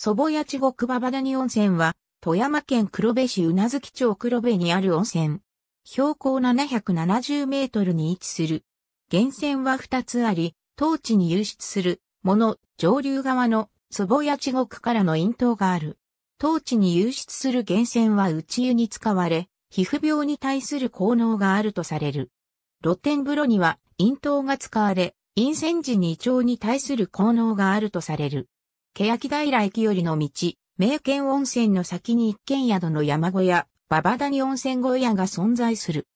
祖母谷地獄馬場谷温泉は、富山県黒部市宇奈月町黒部にある温泉。標高770メートルに位置する。源泉は2つあり、当地に流出するもの、上流側の祖母谷地獄からの引頭がある。当地に流出する源泉は内湯に使われ、皮膚病に対する効能があるとされる。露天風呂には、陰頭が使われ、陰泉時に胃腸に対する効能があるとされる。欅平駅よりの道、名県温泉の先に一軒宿の山小屋、馬場谷温泉小屋が存在する。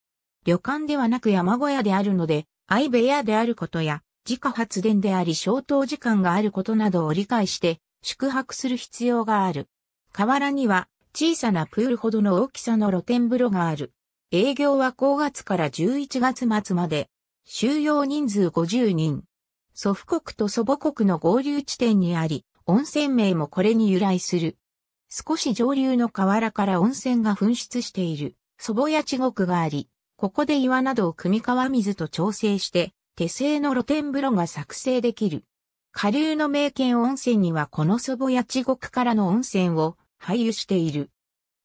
旅館ではなく山小屋であるので、相部屋であることや、自家発電であり消灯時間があることなどを理解して、宿泊する必要がある。河原には、小さなプールほどの大きさの露天風呂がある。営業は5月から11月末まで。収容人数50人。祖父国と祖母国の合流地点にあり、温泉名もこれに由来する。少し上流の河原から温泉が噴出している祖母や地獄があり、ここで岩などを組み川水と調整して、手製の露天風呂が作成できる。下流の名犬温泉にはこの祖母や地獄からの温泉を廃油している。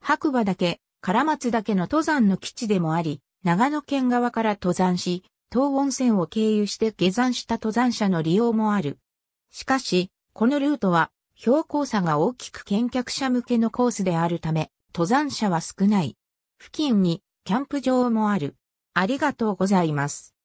白馬岳、唐松岳の登山の基地でもあり、長野県側から登山し、東温泉を経由して下山した登山者の利用もある。しかし、このルートは標高差が大きく見客者向けのコースであるため、登山者は少ない。付近にキャンプ場もある。ありがとうございます。